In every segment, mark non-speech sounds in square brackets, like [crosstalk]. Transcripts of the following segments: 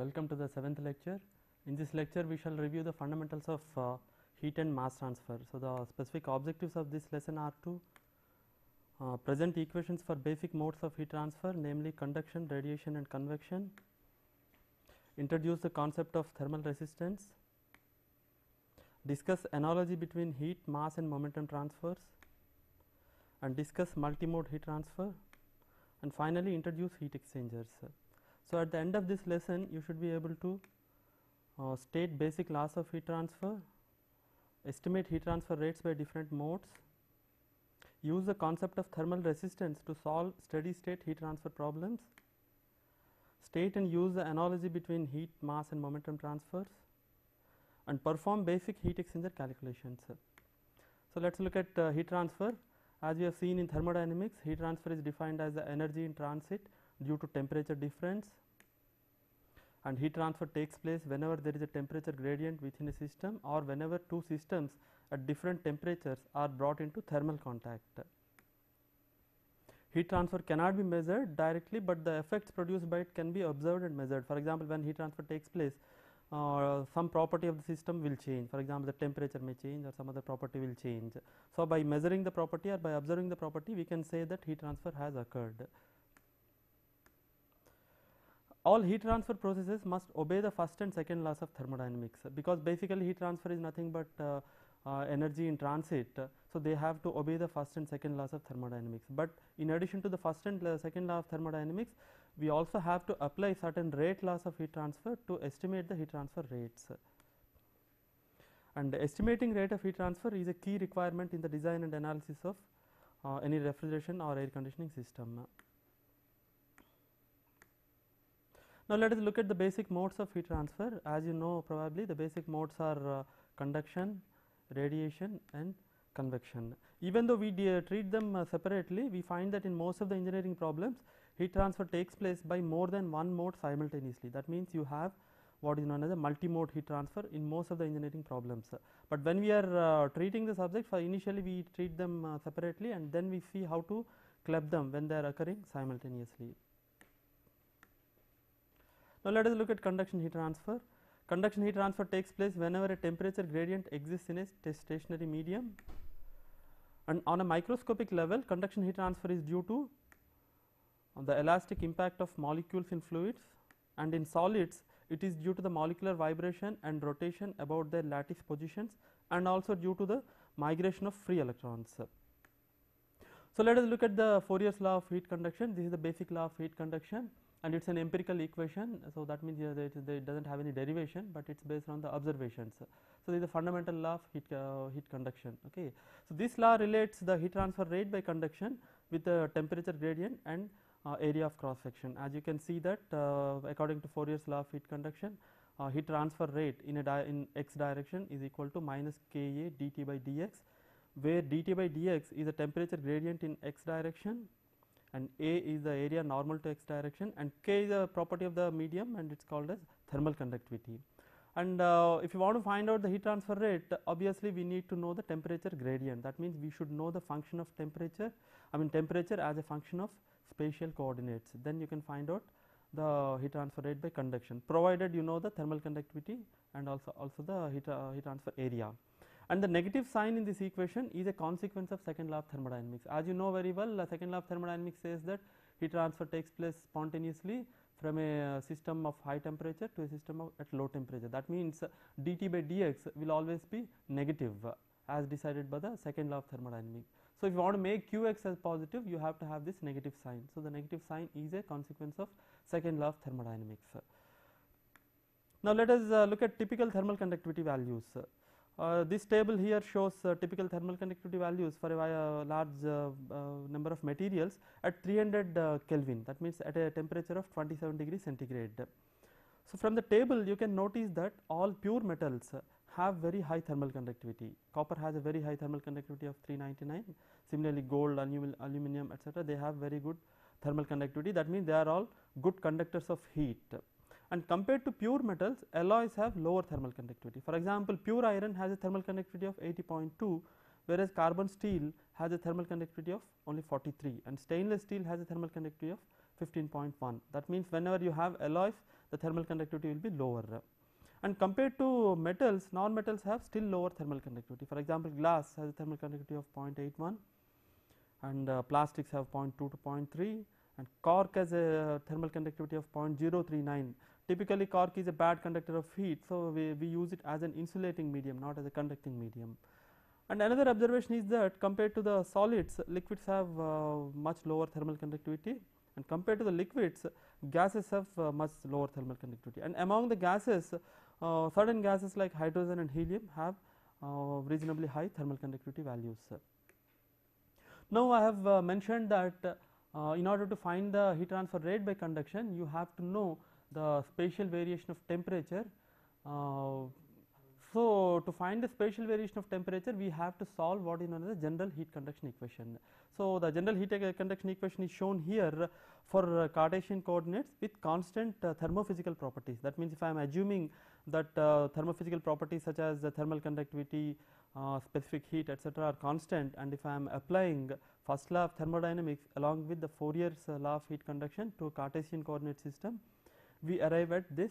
welcome to the seventh lecture. In this lecture, we shall review the fundamentals of uh, heat and mass transfer. So, the specific objectives of this lesson are to uh, present equations for basic modes of heat transfer namely conduction, radiation and convection, introduce the concept of thermal resistance, discuss analogy between heat, mass and momentum transfers and discuss multimode heat transfer and finally, introduce heat exchangers. So, at the end of this lesson you should be able to uh, state basic laws of heat transfer, estimate heat transfer rates by different modes, use the concept of thermal resistance to solve steady state heat transfer problems, state and use the analogy between heat, mass and momentum transfers and perform basic heat exchanger calculations. So, let us look at uh, heat transfer as we have seen in thermodynamics heat transfer is defined as the energy in transit due to temperature difference and heat transfer takes place whenever there is a temperature gradient within a system or whenever two systems at different temperatures are brought into thermal contact. Heat transfer cannot be measured directly, but the effects produced by it can be observed and measured. For example, when heat transfer takes place, uh, some property of the system will change. For example, the temperature may change or some other property will change. So, by measuring the property or by observing the property, we can say that heat transfer has occurred all heat transfer processes must obey the first and second laws of thermodynamics because basically heat transfer is nothing but uh, uh, energy in transit. So, they have to obey the first and second laws of thermodynamics, but in addition to the first and uh, second law of thermodynamics we also have to apply certain rate laws of heat transfer to estimate the heat transfer rates. And estimating rate of heat transfer is a key requirement in the design and analysis of uh, any refrigeration or air conditioning system. Now, let us look at the basic modes of heat transfer as you know probably the basic modes are uh, conduction, radiation and convection. Even though we uh, treat them uh, separately we find that in most of the engineering problems heat transfer takes place by more than one mode simultaneously that means you have what is known as a multi-mode heat transfer in most of the engineering problems. But when we are uh, treating the subject, initially we treat them uh, separately and then we see how to club them when they are occurring simultaneously. Now, let us look at conduction heat transfer. Conduction heat transfer takes place whenever a temperature gradient exists in a stationary medium and on a microscopic level conduction heat transfer is due to the elastic impact of molecules in fluids and in solids it is due to the molecular vibration and rotation about their lattice positions and also due to the migration of free electrons. So, let us look at the Fourier's law of heat conduction this is the basic law of heat conduction and it is an empirical equation. So, that means it, it does not have any derivation, but it is based on the observations. So, this is a fundamental law of heat, uh, heat conduction. Okay. So, this law relates the heat transfer rate by conduction with the temperature gradient and uh, area of cross section. As you can see that uh, according to Fourier's law of heat conduction, uh, heat transfer rate in a in x direction is equal to minus k a dt by dx, where dt by dx is a temperature gradient in x direction and A is the area normal to x direction and K is the property of the medium and it is called as thermal conductivity. And uh, if you want to find out the heat transfer rate obviously we need to know the temperature gradient that means we should know the function of temperature I mean temperature as a function of spatial coordinates then you can find out the heat transfer rate by conduction provided you know the thermal conductivity and also also the heat, uh, heat transfer area and the negative sign in this equation is a consequence of second law of thermodynamics. As you know very well the second law of thermodynamics says that heat transfer takes place spontaneously from a uh, system of high temperature to a system of at low temperature. That means, uh, dT by dx will always be negative uh, as decided by the second law of thermodynamics. So, if you want to make qx as positive you have to have this negative sign. So, the negative sign is a consequence of second law of thermodynamics. Now, let us look at typical thermal conductivity values. Uh, this table here shows uh, typical thermal conductivity values for a uh, large number of materials at 300 Kelvin that means at a temperature of 27 degree centigrade. So, from the table you can notice that all pure metals have very high thermal conductivity. Copper has a very high thermal conductivity of 399, similarly gold, aluminum etc. they have very good thermal conductivity that means they are all good conductors of heat and compared to pure metals alloys have lower thermal conductivity. For example, pure iron has a thermal conductivity of 80.2 whereas carbon steel has a thermal conductivity of only 43 and stainless steel has a thermal conductivity of 15.1. That means, whenever you have alloys the thermal conductivity will be lower and compared to metals non-metals have still lower thermal conductivity. For example, glass has a thermal conductivity of 0.81 and uh, plastics have 0.2 to 0.3 and cork has a thermal conductivity of 0.039 typically cork is a bad conductor of heat. So, we, we use it as an insulating medium not as a conducting medium. And another observation is that compared to the solids liquids have uh, much lower thermal conductivity and compared to the liquids gases have uh, much lower thermal conductivity and among the gases uh, certain gases like hydrogen and helium have uh, reasonably high thermal conductivity values. Now, I have uh, mentioned that uh, in order to find the heat transfer rate by conduction you have to know the spatial variation of temperature. Uh, so, to find the spatial variation of temperature we have to solve what is known as the general heat conduction equation. So, the general heat conduction equation is shown here for uh, Cartesian coordinates with constant uh, thermophysical properties that means, if I am assuming that uh, thermophysical properties such as the thermal conductivity, uh, specific heat etc., are constant and if I am applying first law of thermodynamics along with the Fourier's uh, law of heat conduction to Cartesian coordinate system we arrive at this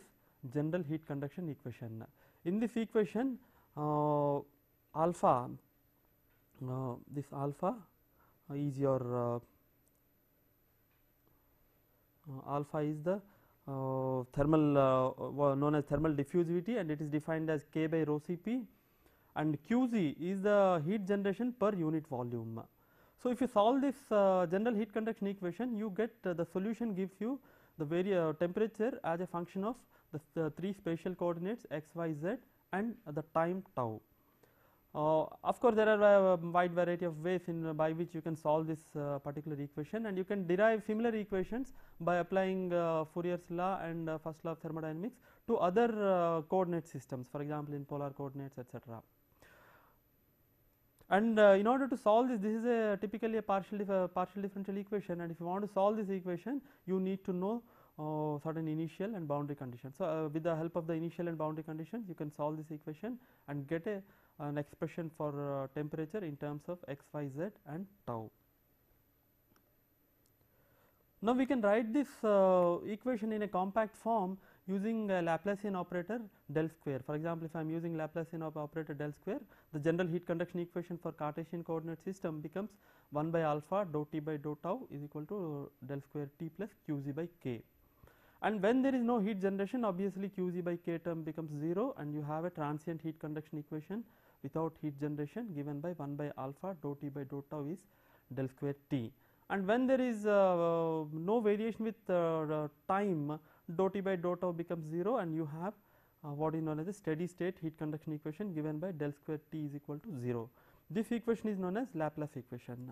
general heat conduction equation. In this equation uh, alpha uh, this alpha uh, is your uh, uh, alpha is the thermal known as thermal diffusivity and it is defined as k by rho Cp and Qz is the heat generation per unit volume. So, if you solve this uh, general heat conduction equation you get uh, the solution gives you the varia uh, temperature as a function of the, three spatial coordinates x, y, z and the time tau. Uh, of course, there are a uh, wide variety of ways in uh, by which you can solve this uh, particular equation and you can derive similar equations by applying uh, Fourier's law and first law of thermodynamics to other coordinate systems for example, in polar coordinates etc. And uh, in order to solve this, this is a typically a partial, dif uh, partial differential equation and if you want to solve this equation, you need to know uh, certain initial and boundary conditions. So, uh, with the help of the initial and boundary conditions, you can solve this equation and get a, an expression for uh, temperature in terms of x, y, z and tau. Now, we can write this uh, equation in a compact form using Laplacian operator del square. For example, if I am using Laplacian op operator del square, the general heat conduction equation for Cartesian coordinate system becomes 1 by alpha dou t by dou tau is equal to del square t plus qz by k. And when there is no heat generation, obviously qz by k term becomes 0 and you have a transient heat conduction equation without heat generation given by 1 by alpha dou t by dou tau is del square t. And when there is uh, no variation with uh, time, dou T by dou tau becomes 0 and you have uh, what is known as a steady state heat conduction equation given by del square T is equal to 0. This equation is known as Laplace equation.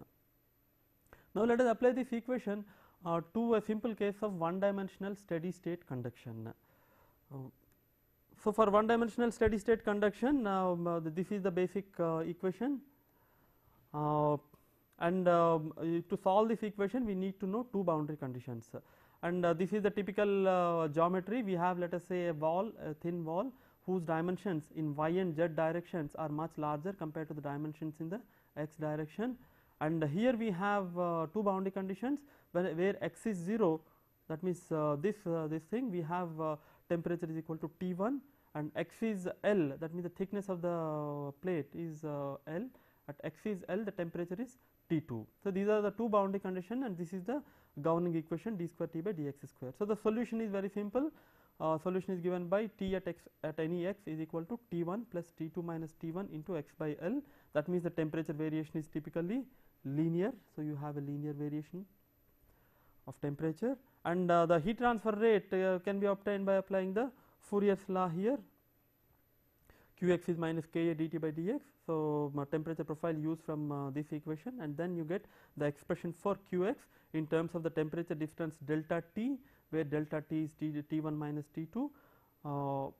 Now, let us apply this equation uh, to a simple case of one dimensional steady state conduction. Uh, so, for one dimensional steady state conduction um, uh, this is the basic uh, equation uh, and um, uh, to solve this equation we need to know two boundary conditions and uh, this is the typical uh, geometry we have let us say a wall a thin wall whose dimensions in y and z directions are much larger compared to the dimensions in the x direction. And here we have uh, two boundary conditions where, where x is 0 that means uh, this uh, this thing we have uh, temperature is equal to T 1 and x is L that means the thickness of the plate is L at x is L the temperature is T 2. So, these are the two boundary conditions, and this is the governing equation d square t by dx square. So, the solution is very simple uh, solution is given by t at x at any x is equal to t 1 plus t 2 minus t 1 into x by L that means the temperature variation is typically linear. So, you have a linear variation of temperature and uh, the heat transfer rate uh, can be obtained by applying the Fourier's law here q x is minus k a d t by d x so, uh, temperature profile used from uh, this equation and then you get the expression for Qx in terms of the temperature difference delta T where delta T is T, one minus T2 uh,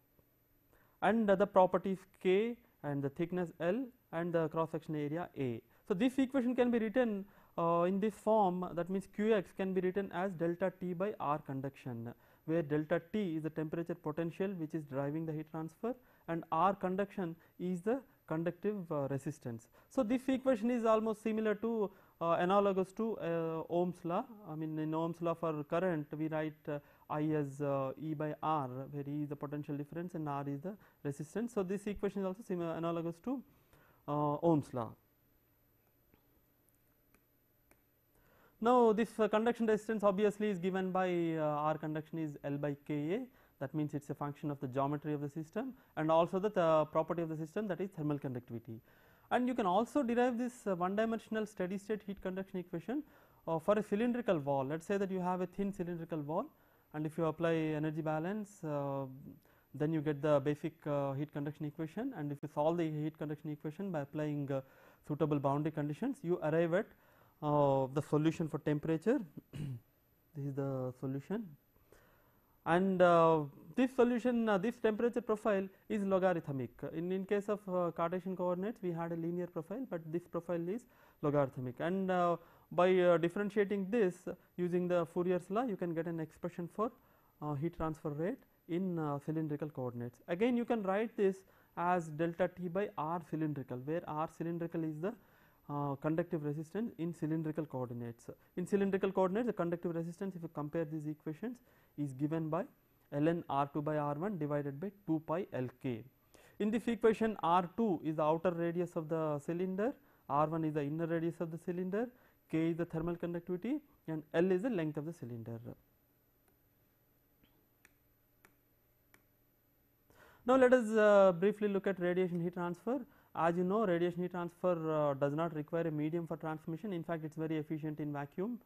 and the properties K and the thickness L and the cross section area A. So, this equation can be written uh, in this form that means Qx can be written as delta T by R conduction where delta T is the temperature potential which is driving the heat transfer and R conduction is the conductive uh, resistance. So, this equation is almost similar to uh, analogous to uh, Ohm's law. I mean in Ohm's law for current we write uh, I as uh, E by R where E is the potential difference and R is the resistance. So, this equation is also similar analogous to uh, Ohm's law. Now, this conduction resistance obviously is given by R conduction is L by K A that means it is a function of the geometry of the system and also the property of the system that is thermal conductivity. And you can also derive this uh, one dimensional steady state heat conduction equation uh, for a cylindrical wall. Let us say that you have a thin cylindrical wall and if you apply energy balance uh, then you get the basic uh, heat conduction equation and if you solve the heat conduction equation by applying uh, suitable boundary conditions you arrive at uh, the solution for temperature [coughs] this is the solution and uh, this solution uh, this temperature profile is logarithmic. In, in case of uh, Cartesian coordinates we had a linear profile, but this profile is logarithmic and uh, by uh, differentiating this using the Fourier's law you can get an expression for uh, heat transfer rate in cylindrical coordinates. Again you can write this as delta T by R cylindrical where R cylindrical is the conductive resistance in cylindrical coordinates. In cylindrical coordinates the conductive resistance if you compare these equations is given by ln r2 by r1 divided by 2 pi lk. In this equation r2 is the outer radius of the cylinder, r1 is the inner radius of the cylinder, k is the thermal conductivity and l is the length of the cylinder. Now, let us uh, briefly look at radiation heat transfer. As you know radiation heat transfer uh, does not require a medium for transmission in fact, it is very efficient in vacuum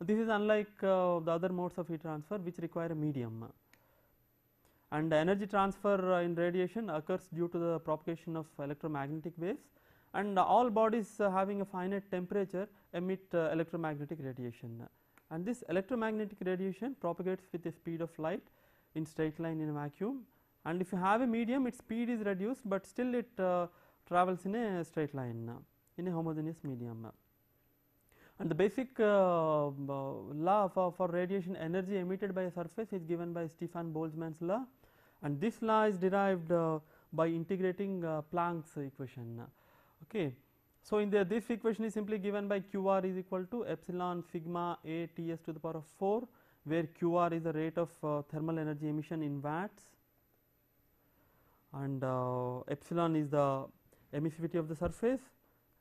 this is unlike uh, the other modes of heat transfer which require a medium and energy transfer uh, in radiation occurs due to the propagation of electromagnetic waves and all bodies uh, having a finite temperature emit uh, electromagnetic radiation and this electromagnetic radiation propagates with the speed of light in straight line in a vacuum and if you have a medium its speed is reduced, but still it uh, travels in a straight line in a homogeneous medium. And the basic uh, law for, for, radiation energy emitted by a surface is given by Stefan Boltzmann's law and this law is derived uh, by integrating uh, Planck's equation. Okay. So, in the, this equation is simply given by q r is equal to epsilon sigma a T s to the power of 4 where q r is the rate of uh, thermal energy emission in watts and uh, epsilon is the emissivity of the surface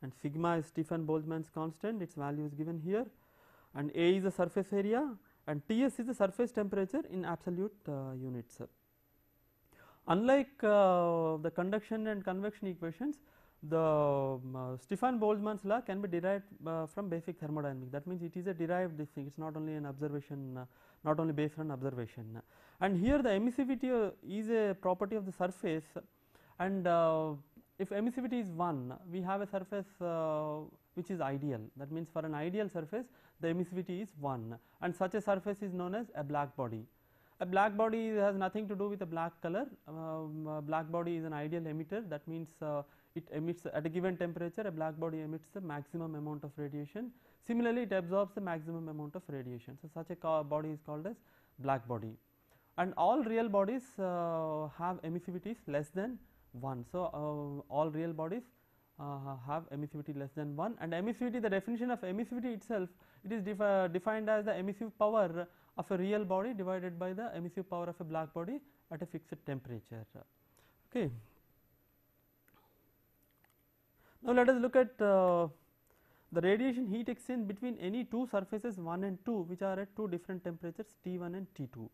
and sigma is Stefan Boltzmann's constant its value is given here and A is the surface area and Ts is the surface temperature in absolute uh, units. Unlike uh, the conduction and convection equations the um, uh, Stefan Boltzmann's law can be derived uh, from basic thermodynamics that means it is a derived thing it is not only an observation uh, not only based on observation and here the emissivity uh, is a property of the surface and if emissivity is 1, we have a surface uh, which is ideal. That means, for an ideal surface, the emissivity is 1 and such a surface is known as a black body. A black body has nothing to do with a black color. Um, a black body is an ideal emitter. That means, uh, it emits at a given temperature, a black body emits the maximum amount of radiation. Similarly, it absorbs the maximum amount of radiation. So, such a body is called as black body. And all real bodies uh, have emissivities less than 1. So, uh, all real bodies uh, have emissivity less than 1 and emissivity the definition of emissivity itself it is defined as the emissive power of a real body divided by the emissive power of a black body at a fixed temperature. Okay. Now, let us look at uh, the radiation heat exchange between any two surfaces 1 and 2 which are at two different temperatures T 1 and T 2.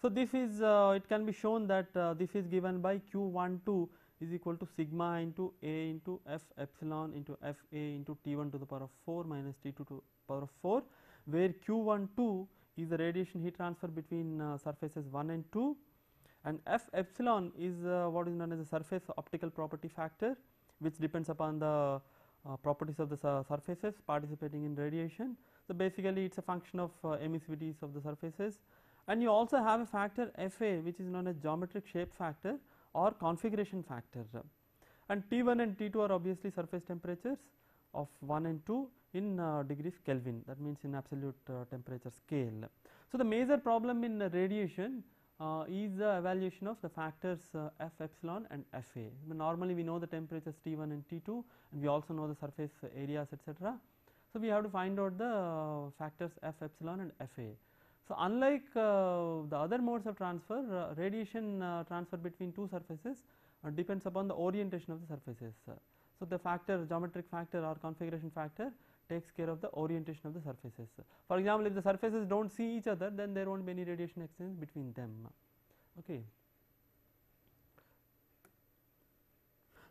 So, this is uh, it can be shown that uh, this is given by q 1 2 is equal to sigma into a into f epsilon into f a into t 1 to the power of 4 minus t 2 to the power of 4, where q 1 2 is the radiation heat transfer between uh, surfaces 1 and 2 and f epsilon is uh, what is known as the surface optical property factor which depends upon the uh, properties of the surfaces participating in radiation. So, basically it is a function of uh, emissivities of the surfaces and you also have a factor Fa which is known as geometric shape factor or configuration factor and T1 and T2 are obviously surface temperatures of 1 and 2 in uh, degrees Kelvin that means in absolute uh, temperature scale. So, the major problem in radiation uh, is the evaluation of the factors uh, F epsilon and Fa. normally we know the temperatures T1 and T2 and we also know the surface areas etc. So, we have to find out the uh, factors F epsilon and Fa. So, unlike uh, the other modes of transfer uh, radiation uh, transfer between two surfaces depends upon the orientation of the surfaces. So, the factor geometric factor or configuration factor takes care of the orientation of the surfaces. For example, if the surfaces do not see each other then there will not be any radiation exchange between them. Okay.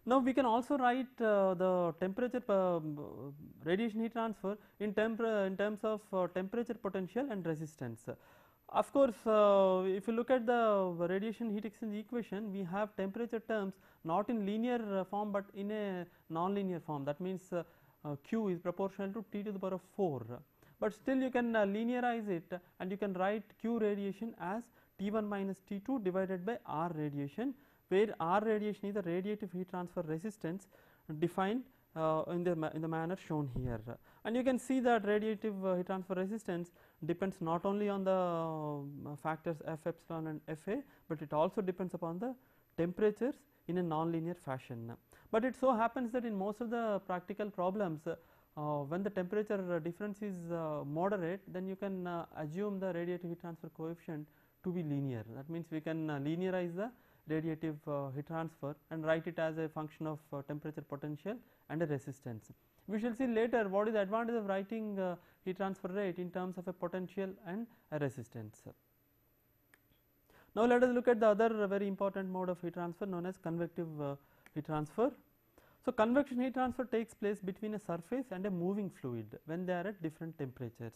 Now, we can also write uh, the temperature uh, radiation heat transfer in, in terms of uh, temperature potential and resistance. Of course, uh, if you look at the radiation heat exchange equation, we have temperature terms not in linear uh, form, but in a nonlinear form that means uh, Q is proportional to T to the power of 4, but still you can linearize it and you can write Q radiation as T1 minus T2 divided by R radiation where R radiation is the radiative heat transfer resistance defined uh, in the in the manner shown here and you can see that radiative uh, heat transfer resistance depends not only on the uh, factors f epsilon and fa but it also depends upon the temperatures in a nonlinear fashion but it so happens that in most of the practical problems uh, when the temperature uh, difference is uh, moderate then you can assume the radiative heat transfer coefficient to be linear that means we can linearize the radiative uh, heat transfer and write it as a function of uh, temperature potential and a resistance. We shall see later what is the advantage of writing uh, heat transfer rate in terms of a potential and a resistance. Now, let us look at the other very important mode of heat transfer known as convective heat transfer. So, convection heat transfer takes place between a surface and a moving fluid when they are at different temperatures.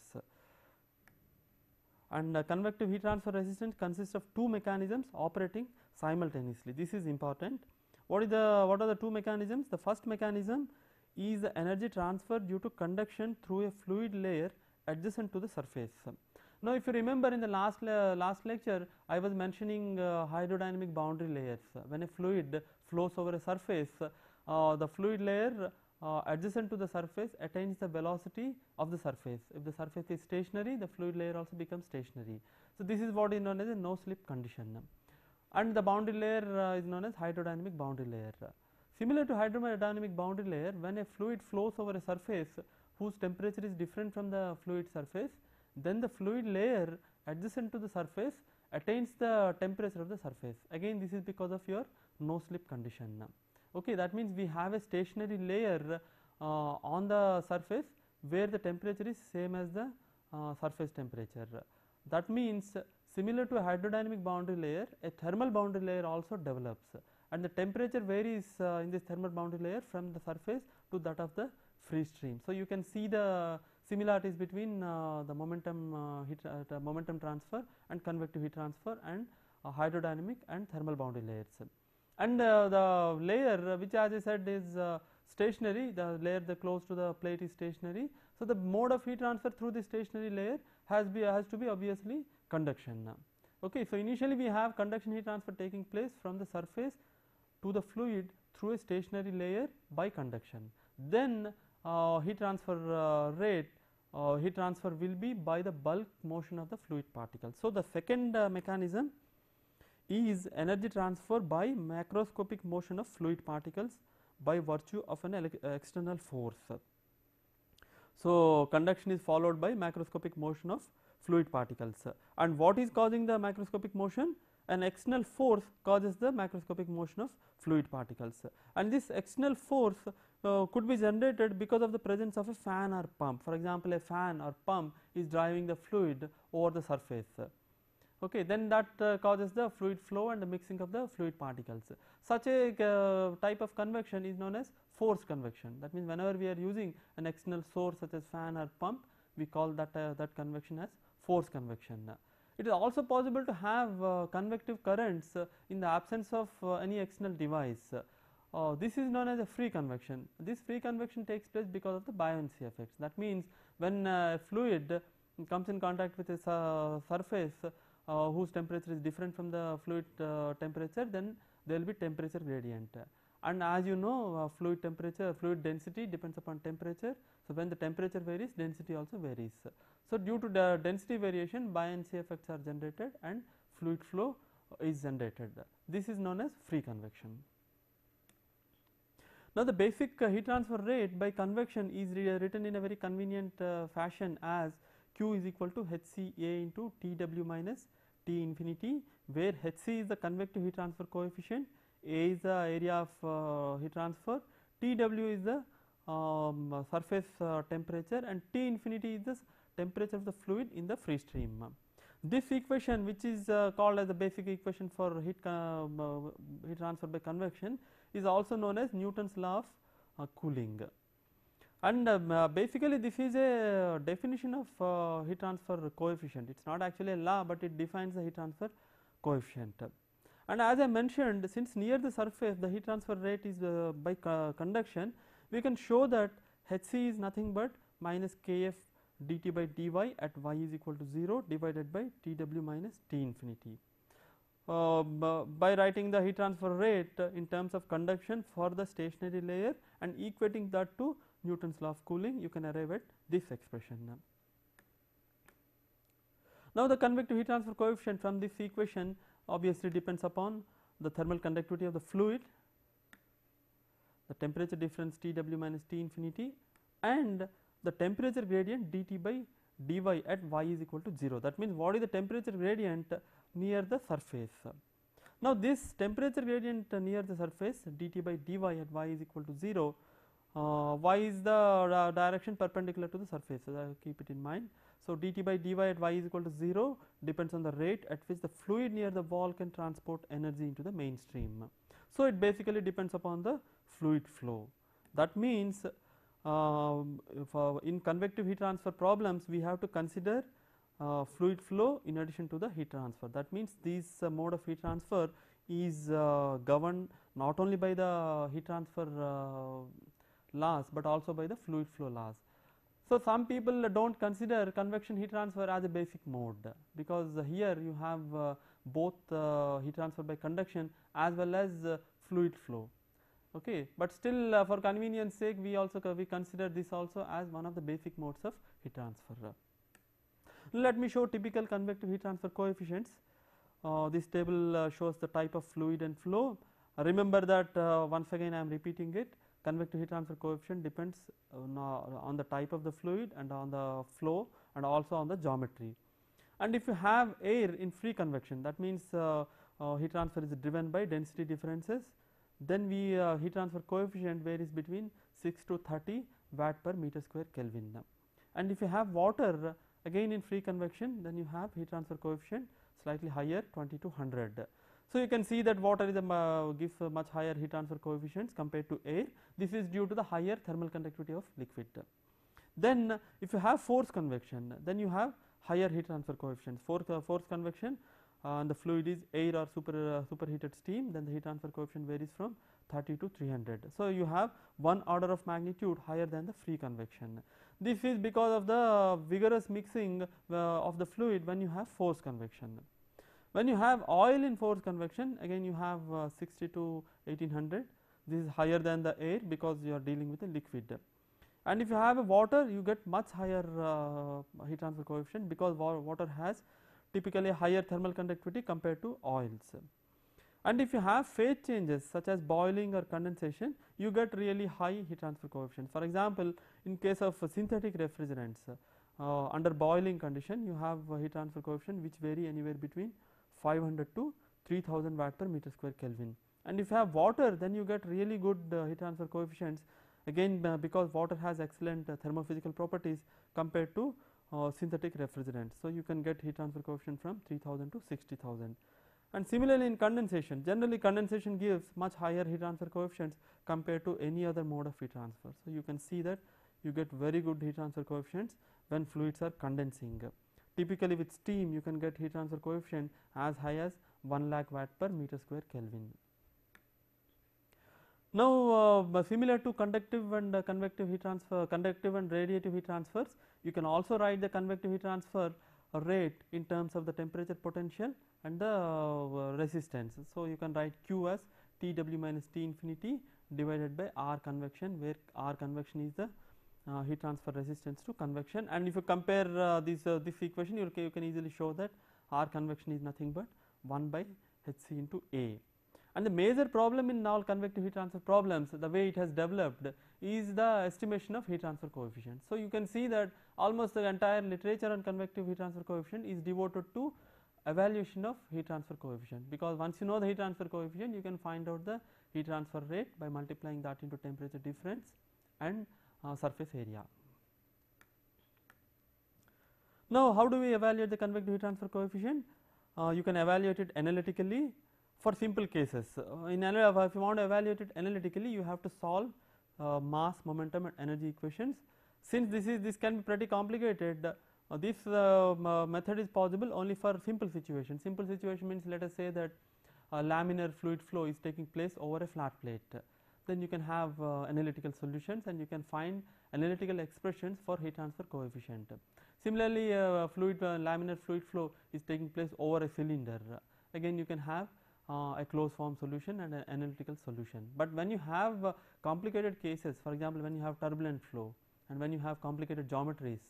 And uh, convective heat transfer resistance consists of two mechanisms operating simultaneously. This is important. What is the what are the two mechanisms? The first mechanism is the energy transfer due to conduction through a fluid layer adjacent to the surface. Now, if you remember in the last last lecture, I was mentioning uh, hydrodynamic boundary layers. When a fluid flows over a surface, uh, the fluid layer uh, adjacent to the surface attains the velocity of the surface. If the surface is stationary, the fluid layer also becomes stationary. So, this is what is known as a no slip condition and the boundary layer uh, is known as hydrodynamic boundary layer. Similar to hydrodynamic boundary layer when a fluid flows over a surface whose temperature is different from the fluid surface then the fluid layer adjacent to the surface attains the temperature of the surface again this is because of your no slip condition. Okay, that means we have a stationary layer uh, on the surface where the temperature is same as the uh, surface temperature. That means Similar to a hydrodynamic boundary layer, a thermal boundary layer also develops and the temperature varies uh, in this thermal boundary layer from the surface to that of the free stream. So, you can see the similarities between uh, the momentum uh, heat uh, momentum transfer and convective heat transfer and hydrodynamic and thermal boundary layers. And uh, the layer uh, which as I said is uh, stationary the layer the close to the plate is stationary. So, the mode of heat transfer through the stationary layer has be has to be obviously conduction now. Okay, so initially we have conduction heat transfer taking place from the surface to the fluid through a stationary layer by conduction. Then uh, heat transfer uh, rate uh, heat transfer will be by the bulk motion of the fluid particle. So, the second uh, mechanism is energy transfer by macroscopic motion of fluid particles by virtue of an uh, external force. So, conduction is followed by macroscopic motion of fluid particles and what is causing the macroscopic motion? An external force causes the macroscopic motion of fluid particles and this external force uh, could be generated because of the presence of a fan or pump. For example, a fan or pump is driving the fluid over the surface. Okay, then that uh, causes the fluid flow and the mixing of the fluid particles. Such a uh, type of convection is known as force convection. That means, whenever we are using an external source such as fan or pump, we call that, uh, that convection as force convection. It is also possible to have uh, convective currents uh, in the absence of uh, any external device. Uh, this is known as a free convection. This free convection takes place because of the buoyancy effects. That means, when uh, fluid comes in contact with a uh, surface whose temperature is different from the fluid temperature, then there will be temperature gradient and as you know uh, fluid temperature fluid density depends upon temperature. So, when the temperature varies density also varies. So, due to the density variation buoyancy effects are generated and fluid flow is generated this is known as free convection. Now, the basic uh, heat transfer rate by convection is uh, written in a very convenient uh, fashion as q is equal to h c a into T w minus T infinity where h c is the convective heat transfer coefficient a is the area of uh, heat transfer, TW is the um, surface uh, temperature and T infinity is the temperature of the fluid in the free stream. This equation which is uh, called as the basic equation for heat, um, heat transfer by convection is also known as Newton's law of cooling and um, uh, basically this is a definition of uh, heat transfer coefficient it is not actually a law but it defines the heat transfer coefficient and as I mentioned since near the surface the heat transfer rate is uh, by conduction we can show that Hc is nothing but minus kf dt by dy at y is equal to 0 divided by Tw minus T infinity. Uh, by writing the heat transfer rate in terms of conduction for the stationary layer and equating that to Newton's law of cooling you can arrive at this expression. Now, the convective heat transfer coefficient from this equation obviously depends upon the thermal conductivity of the fluid, the temperature difference T w minus T infinity and the temperature gradient d T by d y at y is equal to 0. That means, what is the temperature gradient near the surface. Now, this temperature gradient near the surface d T by d y at y is equal to 0, uh, y is the uh, direction perpendicular to the surface, so, keep it in mind. So, dt by dy at y is equal to 0 depends on the rate at which the fluid near the wall can transport energy into the mainstream. So, it basically depends upon the fluid flow. That means, um, uh, in convective heat transfer problems we have to consider uh, fluid flow in addition to the heat transfer. That means, this uh, mode of heat transfer is uh, governed not only by the heat transfer uh, laws, but also by the fluid flow laws. So, some people do not consider convection heat transfer as a basic mode because here you have uh, both uh, heat transfer by conduction as well as uh, fluid flow. Okay. But still for convenience sake we also we consider this also as one of the basic modes of heat transfer. Let me show typical convective heat transfer coefficients. Uh, this table uh, shows the type of fluid and flow. remember that once again I am repeating it convective heat transfer coefficient depends uh, on the type of the fluid and on the flow and also on the geometry. And if you have air in free convection that means uh, uh, heat transfer is driven by density differences then we uh, heat transfer coefficient varies between 6 to 30 watt per meter square Kelvin. And if you have water uh, again in free convection then you have heat transfer coefficient slightly higher 20 to 100 so, you can see that water is a, uh, gives a much higher heat transfer coefficients compared to air this is due to the higher thermal conductivity of liquid. Then if you have force convection then you have higher heat transfer coefficients force, uh, force convection uh, and the fluid is air or super uh, superheated steam then the heat transfer coefficient varies from 30 to 300. So, you have one order of magnitude higher than the free convection. This is because of the vigorous mixing uh, of the fluid when you have force convection. When you have oil in forced convection again you have uh, 60 to 1800 this is higher than the air because you are dealing with a liquid. And if you have a water you get much higher uh, heat transfer coefficient because water has typically higher thermal conductivity compared to oils. And if you have phase changes such as boiling or condensation you get really high heat transfer coefficient. For example, in case of synthetic refrigerants uh, under boiling condition you have heat transfer coefficient which vary anywhere between 500 to 3000 watt per meter square Kelvin. And if you have water then you get really good uh, heat transfer coefficients again uh, because water has excellent uh, thermophysical properties compared to uh, synthetic refrigerants. So, you can get heat transfer coefficient from 3000 to 60,000 and similarly in condensation generally condensation gives much higher heat transfer coefficients compared to any other mode of heat transfer. So, you can see that you get very good heat transfer coefficients when fluids are condensing typically with steam you can get heat transfer coefficient as high as 1 lakh watt per meter square Kelvin. Now, uh, similar to conductive and uh, convective heat transfer, conductive and radiative heat transfers, you can also write the convective heat transfer rate in terms of the temperature potential and the uh, resistance. So, you can write Q as T w minus T infinity divided by R convection, where R convection is the uh, heat transfer resistance to convection and if you compare uh, this uh, this equation you, you can easily show that R convection is nothing but 1 by H c into A. And the major problem in all convective heat transfer problems the way it has developed is the estimation of heat transfer coefficient. So, you can see that almost the entire literature on convective heat transfer coefficient is devoted to evaluation of heat transfer coefficient because once you know the heat transfer coefficient you can find out the heat transfer rate by multiplying that into temperature difference and uh, surface area. Now, how do we evaluate the convective heat transfer coefficient? Uh, you can evaluate it analytically for simple cases. Uh, in if you want to evaluate it analytically, you have to solve uh, mass, momentum and energy equations. Since this is this can be pretty complicated, uh, this uh, method is possible only for simple situation. Simple situation means let us say that a laminar fluid flow is taking place over a flat plate then you can have uh, analytical solutions and you can find analytical expressions for heat transfer coefficient. Similarly, uh, fluid uh, laminar fluid flow is taking place over a cylinder again you can have uh, a closed form solution and an analytical solution, but when you have uh, complicated cases for example, when you have turbulent flow and when you have complicated geometries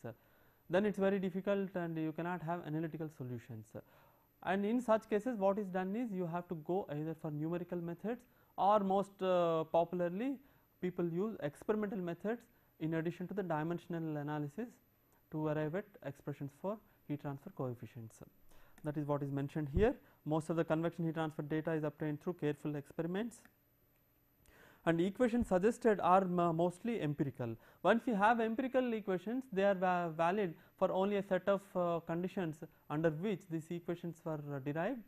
then it is very difficult and you cannot have analytical solutions. And in such cases what is done is you have to go either for numerical methods or most uh, popularly people use experimental methods in addition to the dimensional analysis to arrive at expressions for heat transfer coefficients. That is what is mentioned here. Most of the convection heat transfer data is obtained through careful experiments and equations suggested are uh, mostly empirical. Once you have empirical equations, they are uh, valid for only a set of uh, conditions under which these equations were derived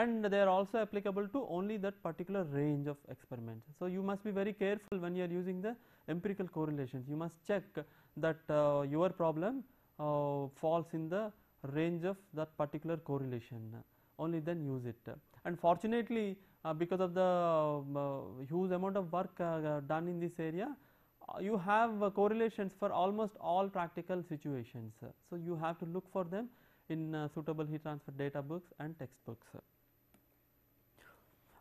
and they are also applicable to only that particular range of experiments. So, you must be very careful when you are using the empirical correlations you must check that uh, your problem uh, falls in the range of that particular correlation only then use it. And fortunately uh, because of the um, uh, huge amount of work uh, done in this area uh, you have correlations for almost all practical situations. So, you have to look for them in suitable heat transfer data books and textbooks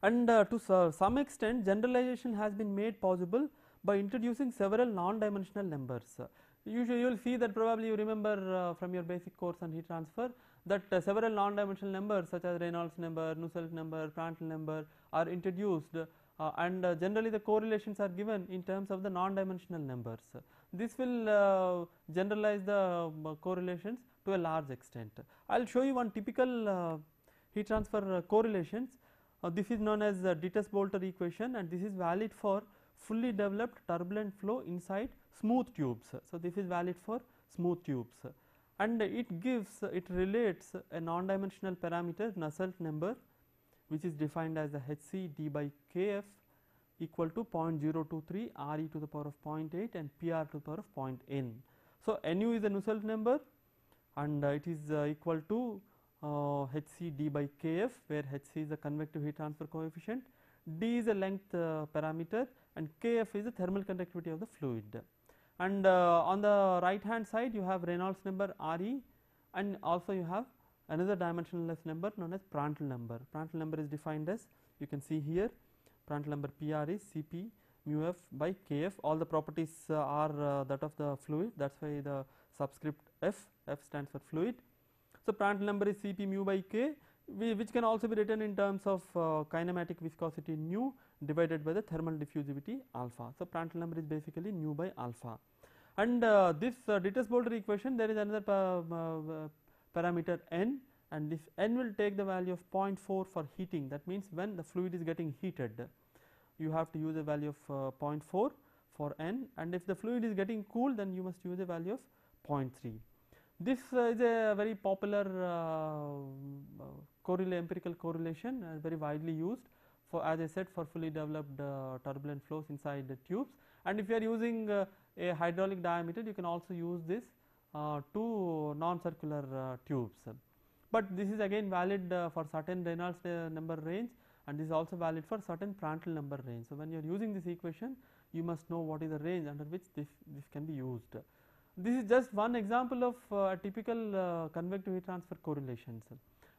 and uh, to some extent generalization has been made possible by introducing several non-dimensional numbers. Usually you will see that probably you remember uh, from your basic course on heat transfer that uh, several non-dimensional numbers such as Reynolds number, Nusselt number, Prandtl number are introduced uh, and uh, generally the correlations are given in terms of the non-dimensional numbers. This will uh, generalize the uh, correlations to a large extent. I will show you one typical heat transfer correlations now, this is known as the Dittus-Bolter equation and this is valid for fully developed turbulent flow inside smooth tubes. So, this is valid for smooth tubes and it gives it relates a non dimensional parameter Nusselt number which is defined as the hc d by kf equal to 0.023 re to the power of 0.8 and pr to the power of 0.n. So, nu is the Nusselt number and it is uh, equal to uh, HC d by Kf where HC is the convective heat transfer coefficient, d is a length uh, parameter and Kf is the thermal conductivity of the fluid. And uh, on the right hand side you have Reynolds number Re and also you have another dimensionless number known as Prandtl number. Prandtl number is defined as you can see here Prandtl number PR is Cp mu f by Kf all the properties uh, are uh, that of the fluid that is why the subscript f, f stands for fluid so, Prandtl number is Cp mu by k which can also be written in terms of uh, kinematic viscosity nu divided by the thermal diffusivity alpha. So, Prandtl number is basically nu by alpha and uh, this uh, Dittus-Boulter equation there is another pa uh, uh, uh, parameter n and this n will take the value of 0.4 for heating that means when the fluid is getting heated you have to use a value of 0.4 for n and if the fluid is getting cool then you must use a value of 0.3. This uh, is a very popular uh, uh, correl empirical correlation uh, very widely used for as I said for fully developed turbulent flows inside the tubes and if you are using a hydraulic diameter you can also use this to non-circular tubes. But this is again valid for certain Reynolds number range and this is also valid for certain Prandtl number range. So, when you are using this equation you must know what is the range under which this, this can be used. This is just one example of uh, typical uh, convective heat transfer correlations.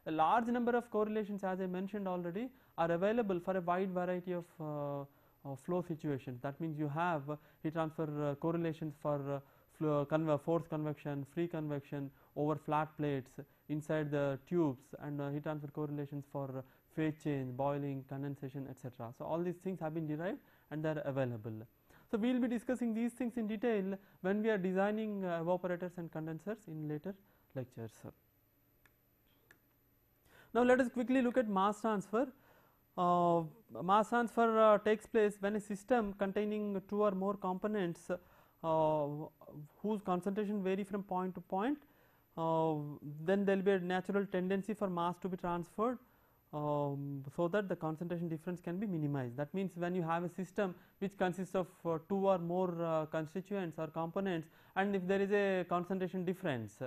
A large number of correlations as I mentioned already are available for a wide variety of uh, uh flow situations. That means you have heat transfer uh, correlations for uh, flow conve force convection, free convection over flat plates inside the tubes and heat transfer correlations for phase change, boiling, condensation etc. So, all these things have been derived and they are available. So, we will be discussing these things in detail when we are designing uh, evaporators and condensers in later lectures. Now, let us quickly look at mass transfer. Uh, mass transfer uh, takes place when a system containing two or more components uh, whose concentration vary from point to point, uh, then there will be a natural tendency for mass to be transferred um, so that the concentration difference can be minimized. That means, when you have a system which consists of uh, two or more uh, constituents or components and if there is a concentration difference,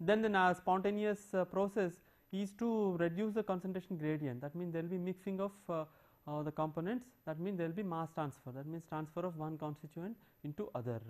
then the uh, spontaneous uh, process is to reduce the concentration gradient. That means, there will be mixing of uh, the components that means, there will be mass transfer that means, transfer of one constituent into other.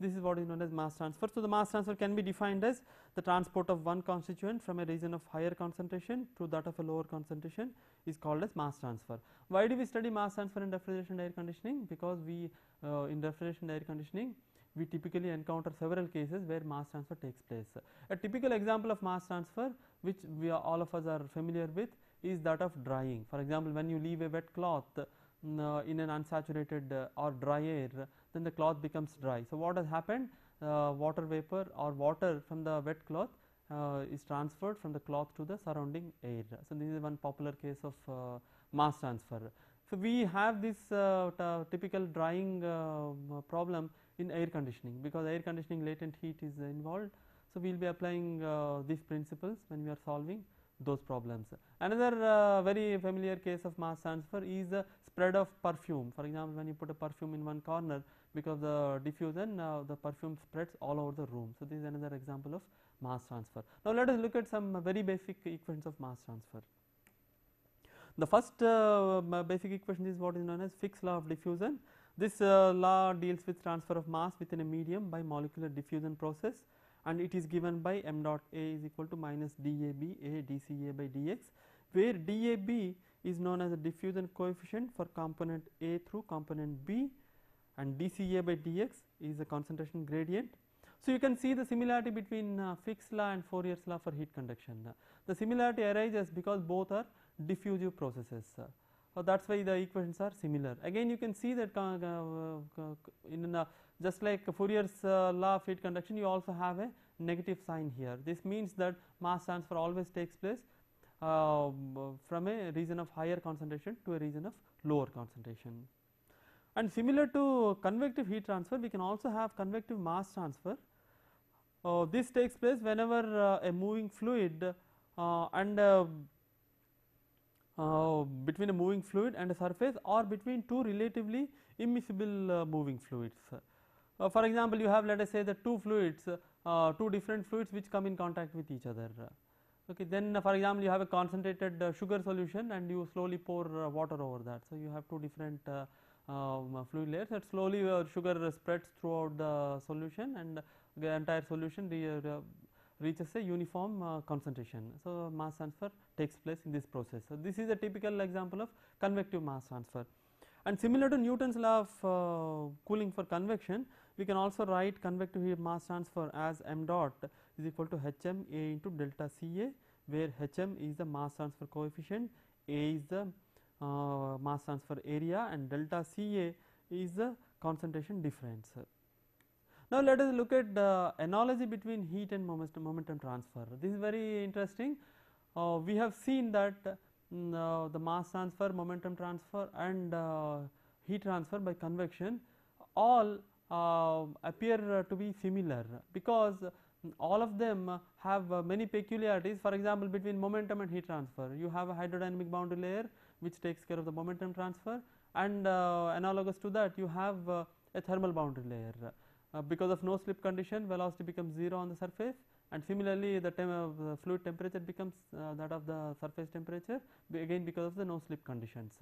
This is what is known as mass transfer. So, the mass transfer can be defined as the transport of one constituent from a region of higher concentration to that of a lower concentration is called as mass transfer. Why do we study mass transfer in refrigeration and air conditioning? Because we uh, in refrigeration and air conditioning we typically encounter several cases where mass transfer takes place. A typical example of mass transfer which we all of us are familiar with is that of drying. For example, when you leave a wet cloth uh, in an unsaturated uh, or dry air then the cloth becomes dry. So, what has happened uh, water vapor or water from the wet cloth uh, is transferred from the cloth to the surrounding air. So, this is one popular case of uh, mass transfer. So, we have this uh, typical drying uh, problem in air conditioning because air conditioning latent heat is involved. So, we will be applying uh, these principles when we are solving those problems. Another uh, very familiar case of mass transfer is the spread of perfume. For example, when you put a perfume in one corner because the diffusion uh, the perfume spreads all over the room. So, this is another example of mass transfer. Now, let us look at some very basic equations of mass transfer. The first uh, basic equation is what is known as Fick's law of diffusion. This uh, law deals with transfer of mass within a medium by molecular diffusion process and it is given by m dot A is equal to minus dAB A dCA by dx where dAB is known as the diffusion coefficient for component A through component B and dCA by dx is a concentration gradient. So, you can see the similarity between uh, Fick's law and Fourier's law for heat conduction. the similarity arises because both are diffusive processes. so that is why the equations are similar. Again you can see that uh, uh, uh, in just like Fourier's law of heat conduction you also have a negative sign here. This means that mass transfer always takes place from a region of higher concentration to a region of lower concentration. And similar to convective heat transfer we can also have convective mass transfer. Uh, this takes place whenever uh, a moving fluid uh, and uh, uh, between a moving fluid and a surface or between two relatively immiscible uh, moving fluids. for example, you have let us say the two fluids, two different fluids which come in contact with each other. Okay, then for example, you have a concentrated sugar solution and you slowly pour water over that. So, you have two different um, fluid layer that slowly uh, sugar spreads throughout the solution and the entire solution uh, reaches a uniform uh, concentration. So, mass transfer takes place in this process. So, this is a typical example of convective mass transfer and similar to Newton's law of uh, cooling for convection we can also write convective heat mass transfer as m dot is equal to h m a into delta C A where h m is the mass transfer coefficient a is the uh, mass transfer area and delta Ca is the concentration difference. Now, let us look at the analogy between heat and momentum transfer. This is very interesting. Uh, we have seen that mm, uh, the mass transfer, momentum transfer and uh, heat transfer by convection all uh, appear to be similar because all of them have many peculiarities. For example, between momentum and heat transfer, you have a hydrodynamic boundary layer which takes care of the momentum transfer and uh, analogous to that you have uh, a thermal boundary layer. Uh, because of no slip condition velocity becomes 0 on the surface and similarly the, tem the fluid temperature becomes uh, that of the surface temperature again because of the no slip conditions.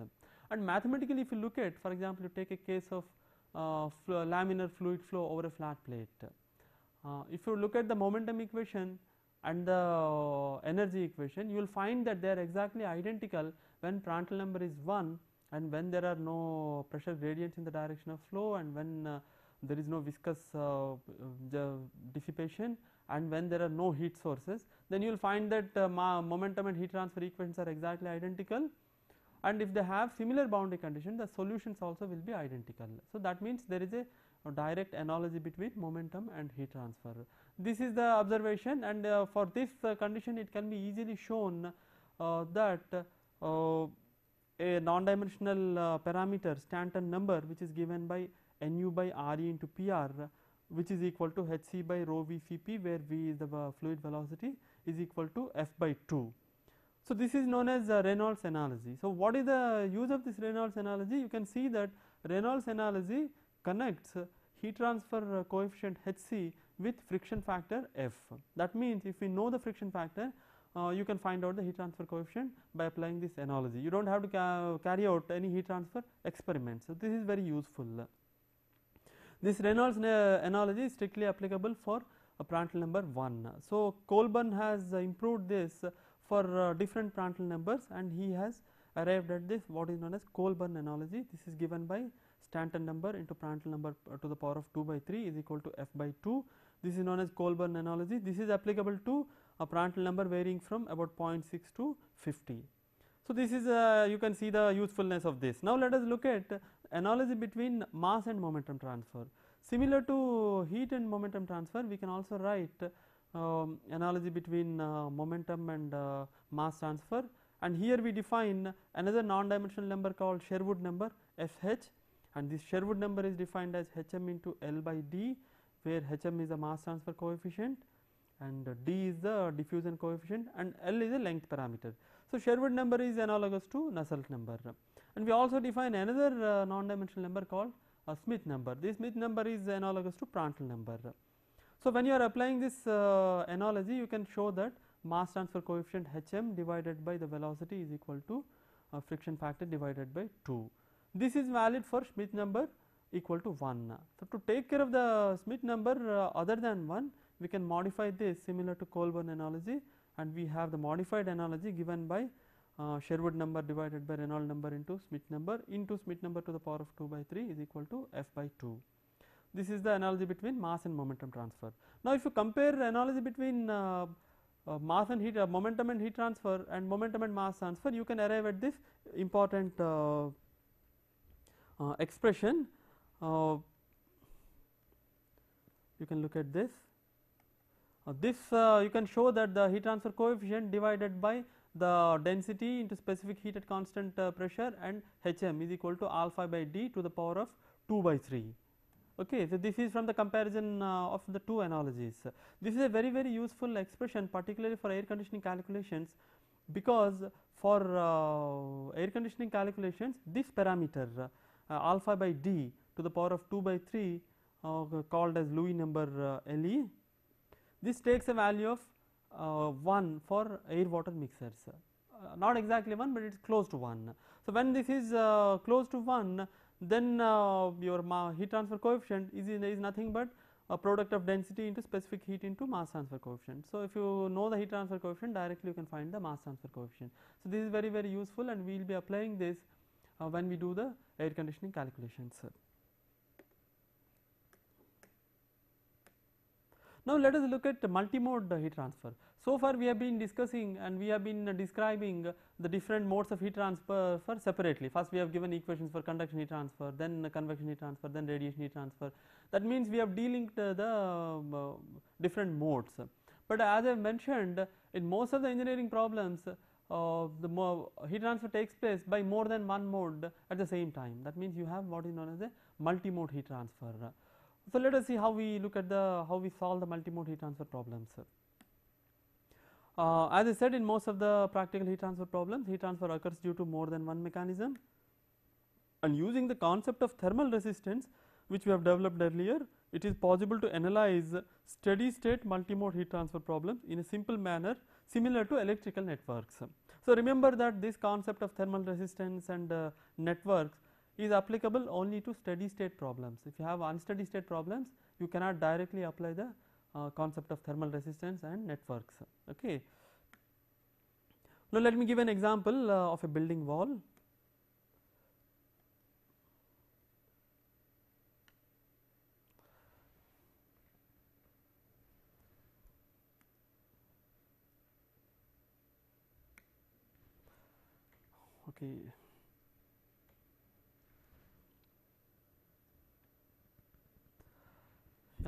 And mathematically if you look at for example, you take a case of uh, fl laminar fluid flow over a flat plate. Uh, if you look at the momentum equation and the energy equation you will find that they are exactly identical when Prandtl number is 1 and when there are no pressure gradients in the direction of flow and when uh, there is no viscous uh, dissipation and when there are no heat sources then you will find that uh, momentum and heat transfer equations are exactly identical and if they have similar boundary condition the solutions also will be identical. So, that means there is a direct analogy between momentum and heat transfer. This is the observation and uh, for this uh, condition it can be easily shown uh, that uh, a non-dimensional uh, parameter Stanton number which is given by nu by Re into Pr which is equal to hc by rho v where v is the uh, fluid velocity is equal to f by 2. So, this is known as Reynolds analogy. So, what is the use of this Reynolds analogy? You can see that Reynolds analogy connects heat transfer coefficient hc with friction factor f. That means, if we know the friction factor uh, you can find out the heat transfer coefficient by applying this analogy. You do not have to ca carry out any heat transfer experiment. So, this is very useful. This Reynolds uh, analogy is strictly applicable for uh, Prandtl number 1. So, Colburn has uh, improved this for different Prandtl numbers and he has arrived at this what is known as Colburn analogy. This is given by Stanton number into Prandtl number to the power of 2 by 3 is equal to f by 2. This is known as Colburn analogy. This is applicable to a Prandtl number varying from about 0.6 to 50. So, this is uh, you can see the usefulness of this. Now, let us look at analogy between mass and momentum transfer. Similar to heat and momentum transfer, we can also write um, analogy between uh, momentum and uh, mass transfer and here we define another non-dimensional number called Sherwood number FH and this Sherwood number is defined as HM into L by D where HM is the mass transfer coefficient and D is the diffusion coefficient and L is the length parameter. So, Sherwood number is analogous to Nusselt number and we also define another uh, non dimensional number called a Smith number. This Smith number is analogous to Prandtl number. So, when you are applying this uh, analogy you can show that mass transfer coefficient H m divided by the velocity is equal to uh, friction factor divided by 2. This is valid for Smith number equal to 1. So, to take care of the Smith number uh, other than 1 we can modify this similar to Colburn analogy and we have the modified analogy given by uh, Sherwood number divided by Reynolds number into Schmidt number into Schmidt number to the power of 2 by 3 is equal to f by 2. This is the analogy between mass and momentum transfer. Now, if you compare analogy between uh, uh, mass and heat uh, momentum and heat transfer and momentum and mass transfer you can arrive at this important uh, uh, expression. you can look at this uh, this uh, you can show that the heat transfer coefficient divided by the density into specific heat at constant uh, pressure and Hm is equal to alpha by d to the power of 2 by 3. Okay, so this is from the comparison uh, of the two analogies. This is a very very useful expression particularly for air conditioning calculations because for uh, air conditioning calculations this parameter uh, alpha by d to the power of 2 by 3 called as Louis number LE this takes a value of uh, 1 for air water mixers uh, not exactly 1, but it is close to 1. So, when this is uh, close to 1 then uh, your heat transfer coefficient is, in, is nothing but a product of density into specific heat into mass transfer coefficient. So, if you know the heat transfer coefficient directly you can find the mass transfer coefficient. So, this is very very useful and we will be applying this uh, when we do the air conditioning calculations. Now, let us look at multimode heat transfer. So far we have been discussing and we have been describing the different modes of heat transfer separately. First we have given equations for conduction heat transfer, then convection heat transfer, then radiation heat transfer. That means we have delinked the um, uh, different modes. But as I have mentioned in most of the engineering problems uh, the heat transfer takes place by more than one mode at the same time. That means you have what is known as a multimode heat transfer. So, let us see how we look at the how we solve the multimode heat transfer problems. Uh, as I said in most of the practical heat transfer problems heat transfer occurs due to more than one mechanism and using the concept of thermal resistance which we have developed earlier it is possible to analyze steady state multimode heat transfer problems in a simple manner similar to electrical networks. So, remember that this concept of thermal resistance and uh, networks is applicable only to steady state problems. If you have unsteady state problems, you cannot directly apply the uh, concept of thermal resistance and networks. Okay. Now, let me give an example uh, of a building wall. Okay.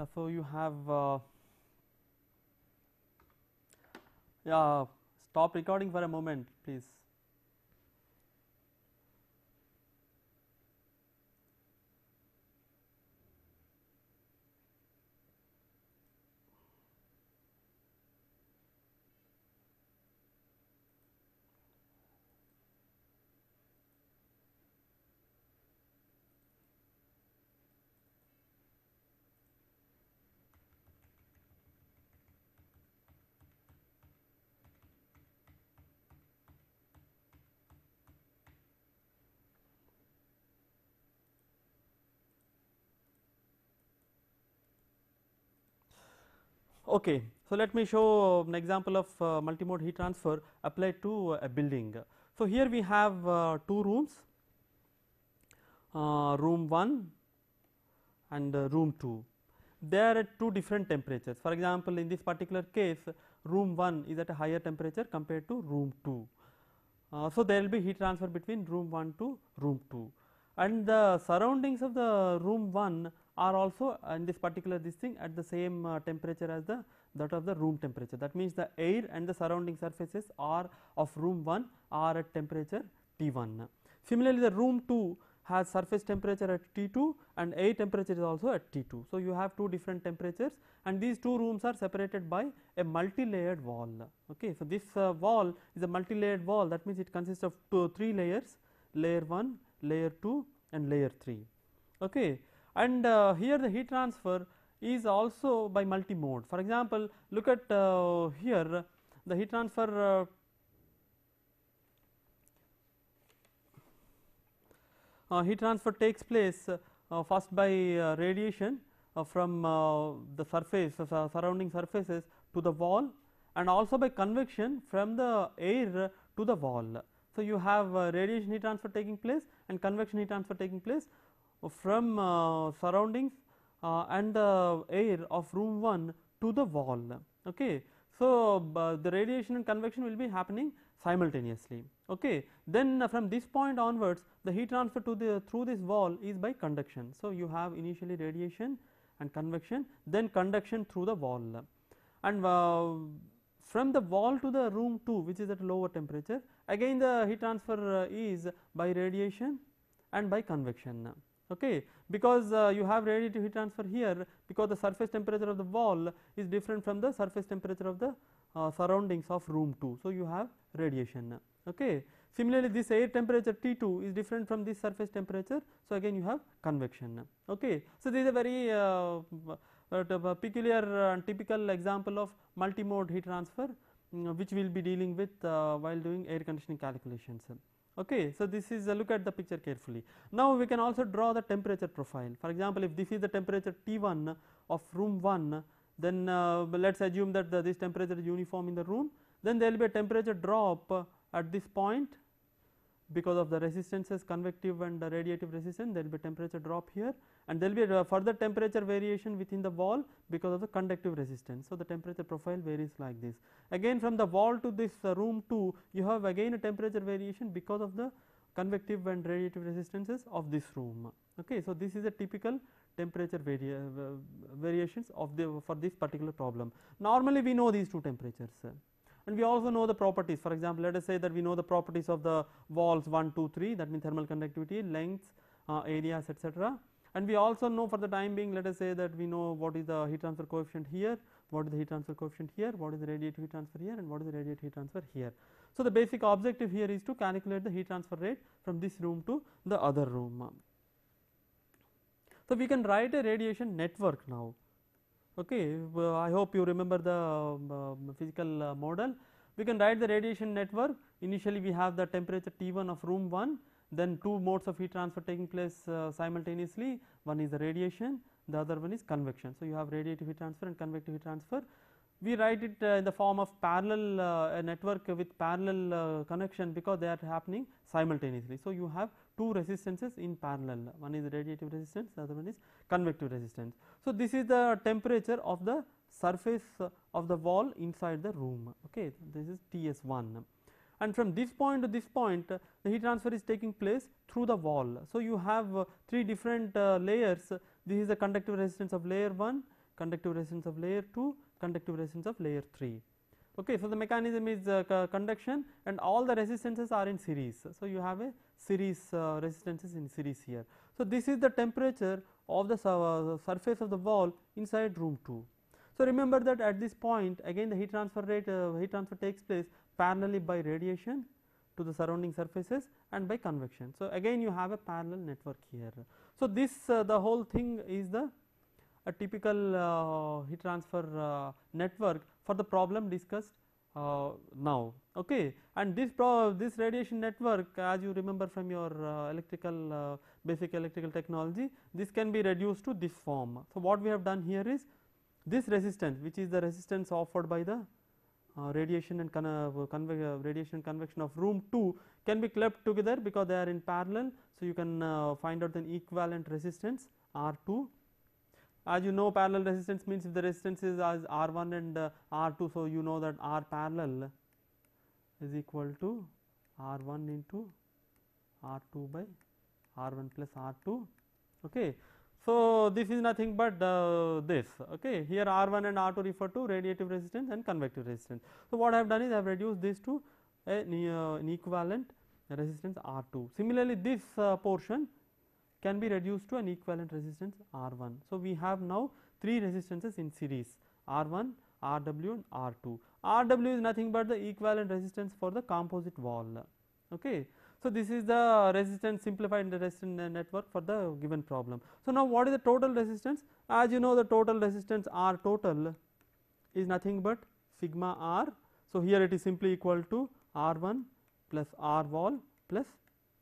Yeah, so you have uh, yeah stop recording for a moment please. Okay, so let me show an example of uh, multimode heat transfer applied to uh, a building. So here we have uh, two rooms, uh, room 1 and uh, room 2. They are at two different temperatures. For example, in this particular case, room 1 is at a higher temperature compared to room 2. Uh, so there will be heat transfer between room 1 to room 2 and the surroundings of the room 1 are also uh, in this particular this thing at the same uh, temperature as the that of the room temperature. That means, the air and the surrounding surfaces are of room 1 are at temperature T 1. Similarly, the room 2 has surface temperature at T 2 and air temperature is also at T 2. So, you have two different temperatures and these two rooms are separated by a multi-layered wall. Okay. So, this uh, wall is a multi-layered wall that means, it consists of two, 3 layers layer 1, layer 2 and layer 3. Okay and uh, here the heat transfer is also by multi mode. For example, look at uh, here the heat transfer uh, uh heat transfer takes place uh, first by uh, radiation from the surface surrounding surfaces to the wall and also by convection from the air to the wall. So, you have radiation heat transfer taking place and convection heat transfer taking place from uh, surroundings uh, and the air of room 1 to the wall. Okay. So, uh, the radiation and convection will be happening simultaneously. Okay. Then uh, from this point onwards the heat transfer to the through this wall is by conduction. So, you have initially radiation and convection then conduction through the wall and uh, from the wall to the room 2 which is at lower temperature again the heat transfer uh, is by radiation and by convection okay because uh, you have radiative heat transfer here because the surface temperature of the wall is different from the surface temperature of the uh, surroundings of room 2 so you have radiation okay similarly this air temperature T2 is different from this surface temperature so again you have convection okay so this is a very uh, uh, uh peculiar and typical example of multimode heat transfer mm, which we will be dealing with uh, while doing air conditioning calculations Okay. So, this is a look at the picture carefully. Now, we can also draw the temperature profile. For example, if this is the temperature T1 of room 1, then uh, let us assume that the, this temperature is uniform in the room, then there will be a temperature drop at this point because of the resistances convective and the radiative resistance there will be temperature drop here and there will be further temperature variation within the wall because of the conductive resistance. So, the temperature profile varies like this again from the wall to this uh, room 2 you have again a temperature variation because of the convective and radiative resistances of this room. Okay. So, this is a typical temperature vari uh, variations of the for this particular problem. Normally, we know these two temperatures and we also know the properties for example, let us say that we know the properties of the walls 1, 2, 3 that means thermal conductivity, lengths, uh, areas etc. And we also know for the time being let us say that we know what is the heat transfer coefficient here, what is the heat transfer coefficient here, what is the radiative heat transfer here and what is the radiative heat transfer here. So, the basic objective here is to calculate the heat transfer rate from this room to the other room. So, we can write a radiation network now. Okay. I hope you remember the um, um, physical uh, model. We can write the radiation network initially we have the temperature T1 of room 1 then two modes of heat transfer taking place uh, simultaneously one is the radiation the other one is convection. So, you have radiative heat transfer and convective heat transfer we write it uh, in the form of parallel uh, network with parallel uh, connection because they are happening simultaneously. So, you have two resistances in parallel one is radiative resistance the other one is convective resistance. So, this is the temperature of the surface of the wall inside the room okay this is Ts 1 and from this point to this point the heat transfer is taking place through the wall. So, you have three different layers this is the conductive resistance of layer 1 conductive resistance of layer 2 conductive resistance of layer 3. Okay, so the mechanism is uh, conduction and all the resistances are in series. So, you have a series uh, resistances in series here. So, this is the temperature of the uh, surface of the wall inside room 2. So, remember that at this point again the heat transfer rate uh, heat transfer takes place parallelly by radiation to the surrounding surfaces and by convection. So, again you have a parallel network here. So, this uh, the whole thing is the a typical uh, heat transfer uh, network for the problem discussed uh, now. Okay. And this this radiation network as you remember from your electrical basic electrical technology this can be reduced to this form. So, what we have done here is this resistance which is the resistance offered by the uh, radiation and uh, radiation and convection of room 2 can be clubbed together because they are in parallel. So, you can uh, find out the equivalent resistance R 2 as you know parallel resistance means if the resistance is as R1 and uh, R2. So, you know that R parallel is equal to R1 into R2 by R1 plus R2. Okay. So, this is nothing but uh, this okay. here R1 and R2 refer to radiative resistance and convective resistance. So, what I have done is I have reduced this to an, uh, an equivalent resistance R2. Similarly, this uh, portion can be reduced to an equivalent resistance R1. So, we have now three resistances in series R1, Rw and R2. Rw is nothing but the equivalent resistance for the composite wall. Okay. So, this is the resistance simplified resistance network for the given problem. So, now what is the total resistance? As you know the total resistance R total is nothing but sigma R. So, here it is simply equal to R1 plus R wall plus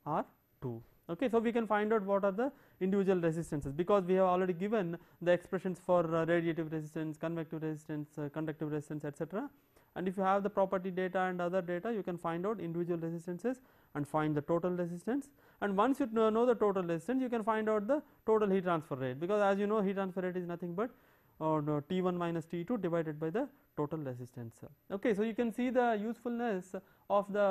R2. Okay. So, we can find out what are the individual resistances because we have already given the expressions for uh, radiative resistance, convective resistance, uh, conductive resistance etc. And if you have the property data and other data you can find out individual resistances and find the total resistance and once you know, know the total resistance you can find out the total heat transfer rate because as you know heat transfer rate is nothing but uh, T1 minus T2 divided by the total resistance. Okay, so you can see the usefulness of the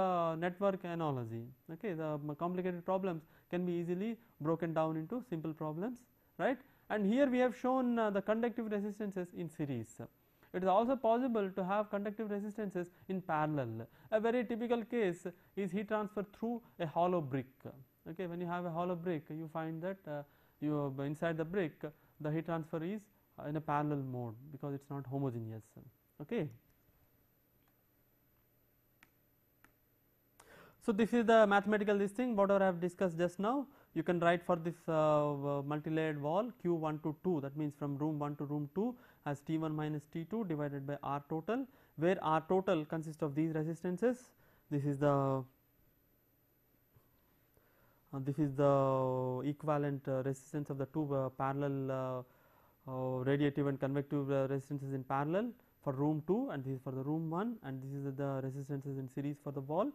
network analogy. Okay, the complicated problems can be easily broken down into simple problems, right? And here we have shown uh, the conductive resistances in series. It is also possible to have conductive resistances in parallel. A very typical case is heat transfer through a hollow brick. Okay, when you have a hollow brick, you find that uh, you inside the brick the heat transfer is in a parallel mode because it is not homogeneous. Okay. So, this is the mathematical this thing whatever I have discussed just now you can write for this uh, uh, multi-layered wall q 1 to 2 that means from room 1 to room 2 as T 1 minus T 2 divided by R total where R total consists of these resistances this is the uh, this is the equivalent uh, resistance of the two uh, parallel uh, radiative and convective resistances in parallel for room 2 and this is for the room 1 and this is the resistances in series for the wall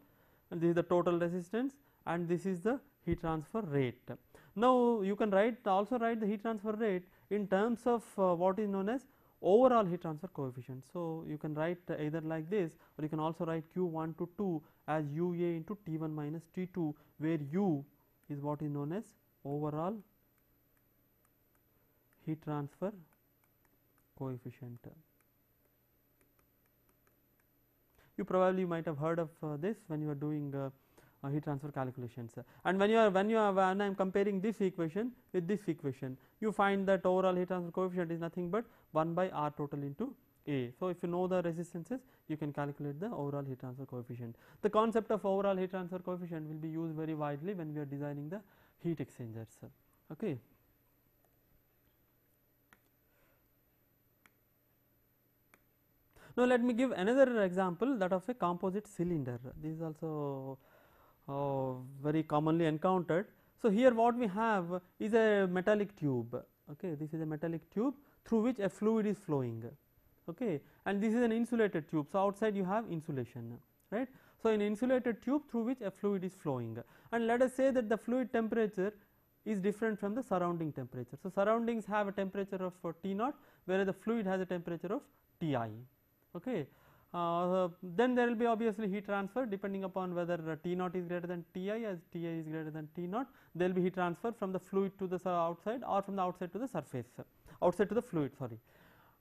and this is the total resistance and this is the heat transfer rate. Now, you can write also write the heat transfer rate in terms of uh, what is known as overall heat transfer coefficient. So, you can write either like this or you can also write q 1 to 2 as u a into t 1 minus t 2 where u is what is known as overall heat transfer coefficient you probably might have heard of uh, this when you are doing uh, uh, heat transfer calculations. And when you are when you are when I am comparing this equation with this equation, you find that overall heat transfer coefficient is nothing but 1 by R total into A. So, if you know the resistances, you can calculate the overall heat transfer coefficient. The concept of overall heat transfer coefficient will be used very widely when we are designing the heat exchangers. Okay. Now, let me give another example that of a composite cylinder this is also uh, very commonly encountered. So, here what we have is a metallic tube okay. this is a metallic tube through which a fluid is flowing okay. and this is an insulated tube. So, outside you have insulation right. So, an insulated tube through which a fluid is flowing and let us say that the fluid temperature is different from the surrounding temperature. So, surroundings have a temperature of T naught whereas the fluid has a temperature of T i. Okay. Uh, then there will be obviously heat transfer depending upon whether uh, T naught is greater than Ti as Ti is greater than T naught there will be heat transfer from the fluid to the outside or from the outside to the surface outside to the fluid sorry.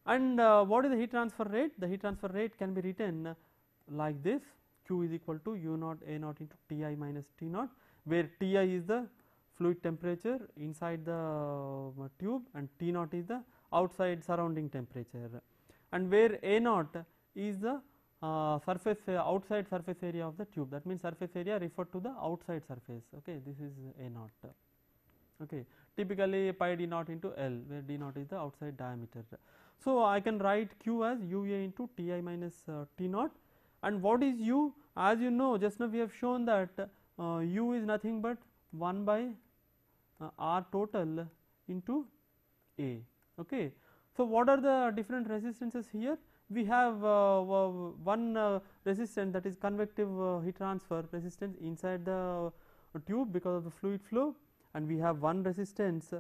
And uh, what is the heat transfer rate? The heat transfer rate can be written uh, like this Q is equal to U naught A naught into Ti minus T naught where Ti is the fluid temperature inside the uh, tube and T naught is the outside surrounding temperature and where A naught is the uh, surface uh, outside surface area of the tube that means surface area referred to the outside surface okay this is a naught okay typically pi d naught into l where d naught is the outside diameter so i can write q as ua into ti minus uh, t naught and what is u as you know just now we have shown that uh, u is nothing but 1 by uh, r total into a okay so, what are the different resistances here? We have uh, one uh, resistance that is convective uh, heat transfer resistance inside the tube because of the fluid flow and we have one resistance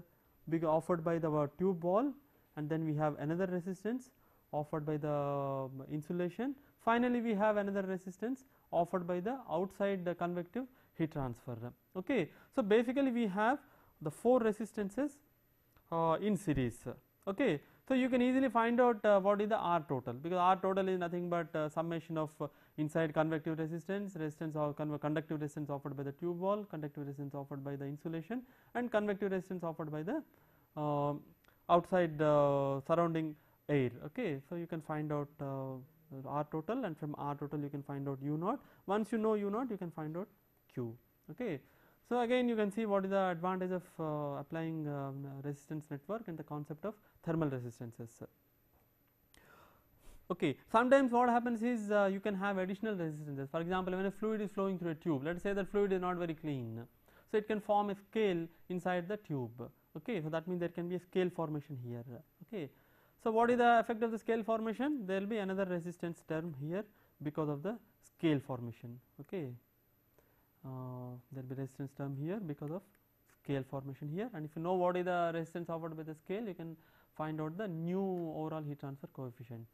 being offered by the uh, tube wall and then we have another resistance offered by the um, insulation. Finally, we have another resistance offered by the outside the uh, convective heat transfer. Okay. So, basically we have the four resistances uh, in series. Okay. So, you can easily find out uh, what is the R total because R total is nothing but uh, summation of uh, inside convective resistance, resistance or conductive resistance offered by the tube wall, conductive resistance offered by the insulation and convective resistance offered by the um, outside uh, surrounding air. Okay. So, you can find out uh, R total and from R total you can find out U naught. Once you know U naught you can find out Q. Okay. So, again you can see what is the advantage of uh, applying um, resistance network and the concept of thermal resistances. Okay. Sometimes what happens is uh, you can have additional resistances for example, when a fluid is flowing through a tube let us say that fluid is not very clean. So, it can form a scale inside the tube. Okay. So, that means there can be a scale formation here. Okay. So, what is the effect of the scale formation? There will be another resistance term here because of the scale formation. Okay uh, there will be resistance term here because of scale formation here and if you know what is the resistance offered by the scale you can find out the new overall heat transfer coefficient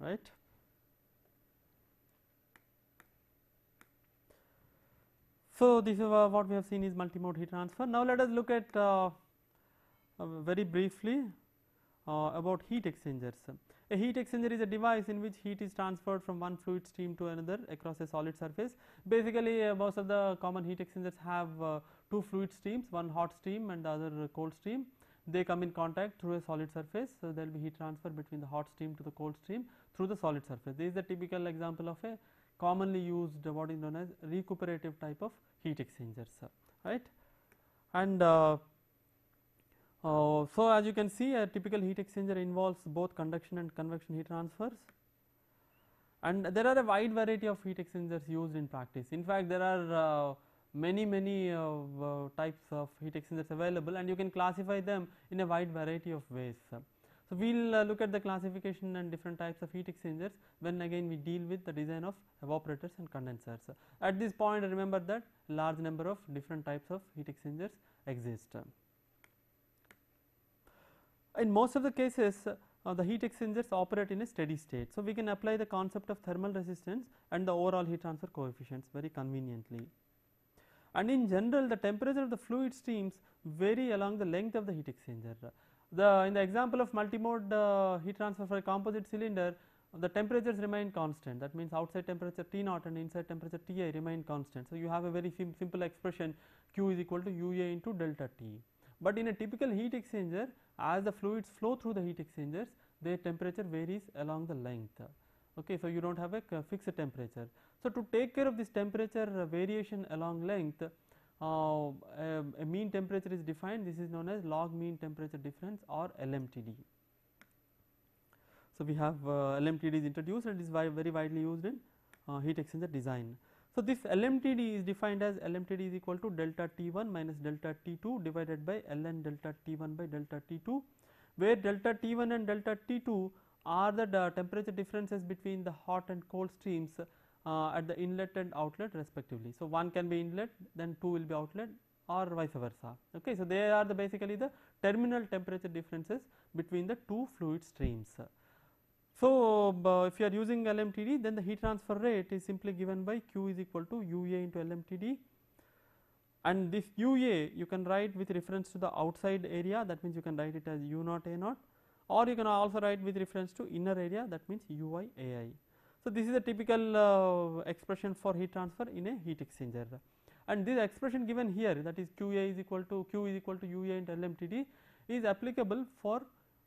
right. So, this is uh, what we have seen is multimode heat transfer. Now, let us look at uh, uh very briefly uh, about heat exchangers. A heat exchanger is a device in which heat is transferred from one fluid stream to another across a solid surface. Basically, uh, most of the common heat exchangers have uh, two fluid streams, one hot stream and the other cold stream. They come in contact through a solid surface, so there will be heat transfer between the hot stream to the cold stream through the solid surface. This is the typical example of a commonly used what is known as recuperative type of heat exchangers, right. And uh, uh, so, as you can see a typical heat exchanger involves both conduction and convection heat transfers and there are a wide variety of heat exchangers used in practice. In fact, there are uh, many many uh, uh types of heat exchangers available and you can classify them in a wide variety of ways. So, we will uh, look at the classification and different types of heat exchangers when again we deal with the design of evaporators and condensers. At this point remember that large number of different types of heat exchangers exist in most of the cases uh, the heat exchangers operate in a steady state. So, we can apply the concept of thermal resistance and the overall heat transfer coefficients very conveniently. And in general the temperature of the fluid streams vary along the length of the heat exchanger. The in the example of multimode uh, heat transfer for a composite cylinder the temperatures remain constant that means outside temperature T naught and inside temperature Ti remain constant. So, you have a very sim simple expression Q is equal to UA into delta T. But in a typical heat exchanger as the fluids flow through the heat exchangers their temperature varies along the length. Okay, so, you do not have a fixed temperature. So, to take care of this temperature uh, variation along length uh, a, um, a mean temperature is defined this is known as log mean temperature difference or LMTD. So, we have uh, LMTD is introduced and is very widely used in uh, heat exchanger design. So, this LMTD is defined as LMTD is equal to delta T1 minus delta T2 divided by ln delta T1 by delta T2, where delta T1 and delta T2 are the temperature differences between the hot and cold streams uh, at the inlet and outlet respectively. So, one can be inlet then two will be outlet or vice versa. Okay. So, they are the basically the terminal temperature differences between the two fluid streams. So, uh, if you are using LMTD then the heat transfer rate is simply given by Q is equal to UA into LMTD and this UA you can write with reference to the outside area that means you can write it as U naught A naught or you can also write with reference to inner area that means UI AI. So, this is a typical uh, expression for heat transfer in a heat exchanger and this expression given here that is QA is equal to Q is equal to UA into LMTD is applicable for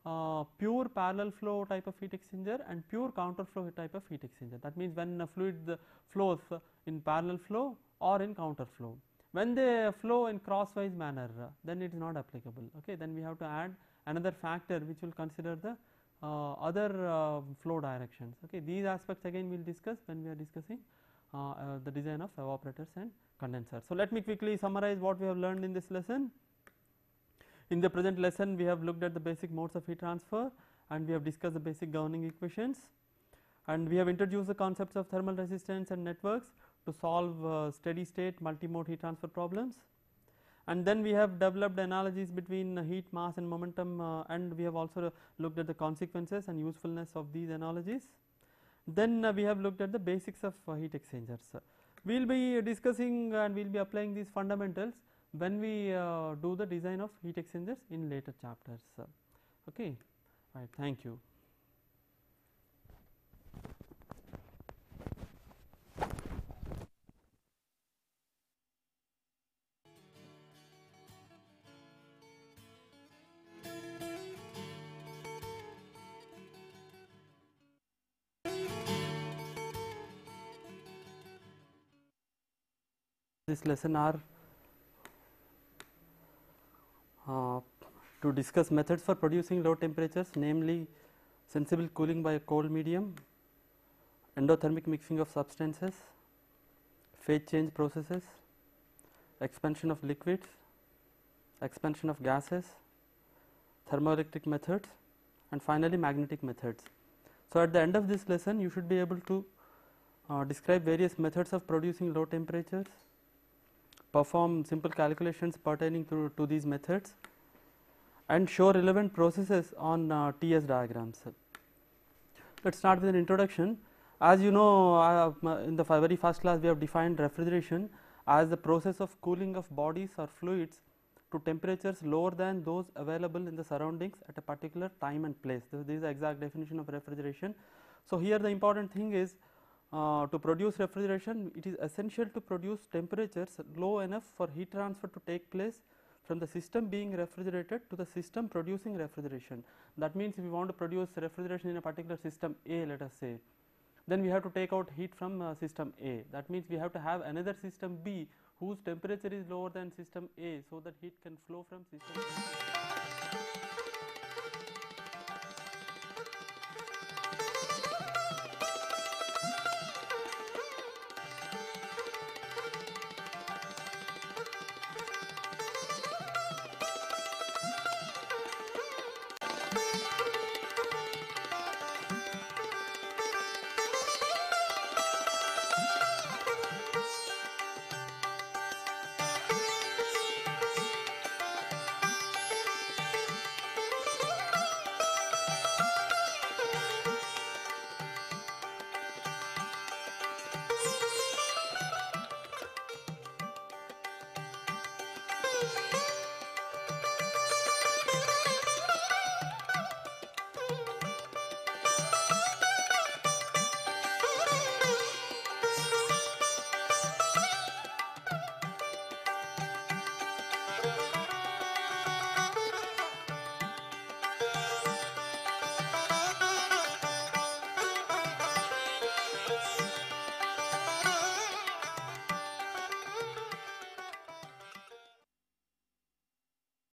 uh, pure parallel flow type of heat exchanger and pure counter flow type of heat exchanger. That means, when a fluid uh, flows in parallel flow or in counter flow. When they flow in crosswise manner uh, then it is not applicable. Okay. Then we have to add another factor which will consider the uh, other uh, flow directions. Okay. These aspects again we will discuss when we are discussing uh, the design of evaporators and condensers. So, let me quickly summarize what we have learned in this lesson. In the present lesson we have looked at the basic modes of heat transfer and we have discussed the basic governing equations and we have introduced the concepts of thermal resistance and networks to solve uh, steady state multimode heat transfer problems. And then we have developed analogies between heat mass and momentum uh, and we have also looked at the consequences and usefulness of these analogies. Then uh, we have looked at the basics of uh, heat exchangers. we will be discussing and we will be applying these fundamentals when we uh, do the design of heat exchangers in later chapters. Okay, right. Thank you. This lesson are to discuss methods for producing low temperatures namely sensible cooling by a cold medium, endothermic mixing of substances, phase change processes, expansion of liquids, expansion of gases, thermoelectric methods and finally magnetic methods. So, at the end of this lesson you should be able to uh, describe various methods of producing low temperatures, perform simple calculations pertaining to, to these methods and show relevant processes on uh, TS diagrams. Let us start with an introduction. As you know, uh, in the very first class, we have defined refrigeration as the process of cooling of bodies or fluids to temperatures lower than those available in the surroundings at a particular time and place. This, this is the exact definition of refrigeration. So, here the important thing is uh, to produce refrigeration, it is essential to produce temperatures low enough for heat transfer to take place from the system being refrigerated to the system producing refrigeration. That means, if we want to produce refrigeration in a particular system A let us say, then we have to take out heat from uh, system A. That means, we have to have another system B whose temperature is lower than system A. So, that heat can flow from system A.